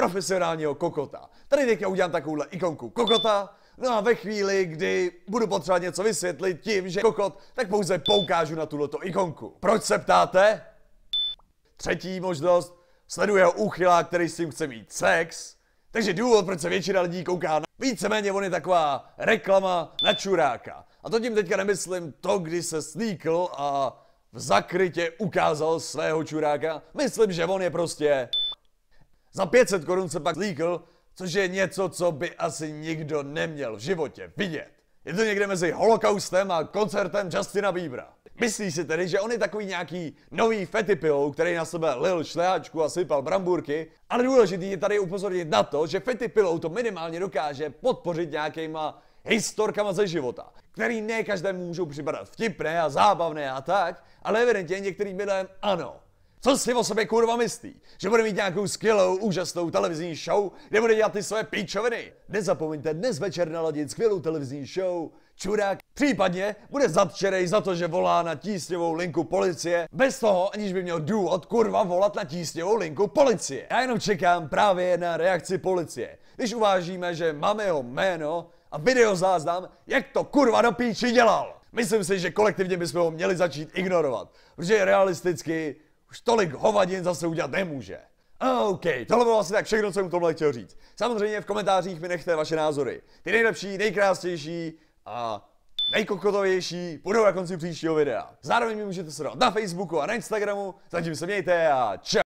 profesionálního kokota. Tady teďka udělám takovouhle ikonku kokota, No a ve chvíli, kdy budu potřebovat něco vysvětlit tím, že kokot, tak pouze poukážu na tuto ikonku. Proč se ptáte? Třetí možnost, sleduje ho úchyla, který s tím chce mít sex. Takže důvod, proč se většina lidí kouká na... Víceméně on je taková reklama na čuráka. A to tím teďka nemyslím to, kdy se slíkl a v zakrytě ukázal svého čuráka. Myslím, že on je prostě za 500 korun se pak zlíkl, což je něco, co by asi nikdo neměl v životě vidět. Je to někde mezi holokaustem a koncertem Justina Biebera. Myslíš si tedy, že on je takový nějaký nový fetipilou, který na sebe lil šlehačku a sypal bramburky? Ale důležitý je tady upozornit na to, že fetipilou to minimálně dokáže podpořit nějakýma historkama ze života, který ne každému můžou připadat vtipné a zábavné a tak, ale evidentně některým lidem ano. Co si o sobě kurva myslí? Že bude mít nějakou skvělou, úžasnou televizní show, kde bude dělat ty své píčoviny? Nezapomeňte dnes večer naladit skvělou televizní show Čurák. Případně bude zatčerej za to, že volá na tísňovou linku policie, bez toho, aniž by měl důvod kurva volat na tísňovou linku policie. Já jenom čekám právě na reakci policie. Když uvážíme, že máme jeho jméno a videozáznam, jak to kurva do píči dělal. Myslím si, že kolektivně bychom ho měli začít ignorovat, protože realisticky už tolik hovadin zase udělat nemůže. OK, tohle bylo asi tak všechno, co jsem tomhle chtěl říct. Samozřejmě v komentářích mi nechte vaše názory. Ty nejlepší, nejkrásnější a nejkokotovější budou na konci příštího videa. Zároveň mi můžete sledovat na Facebooku a na Instagramu. Zatím se mějte a čau.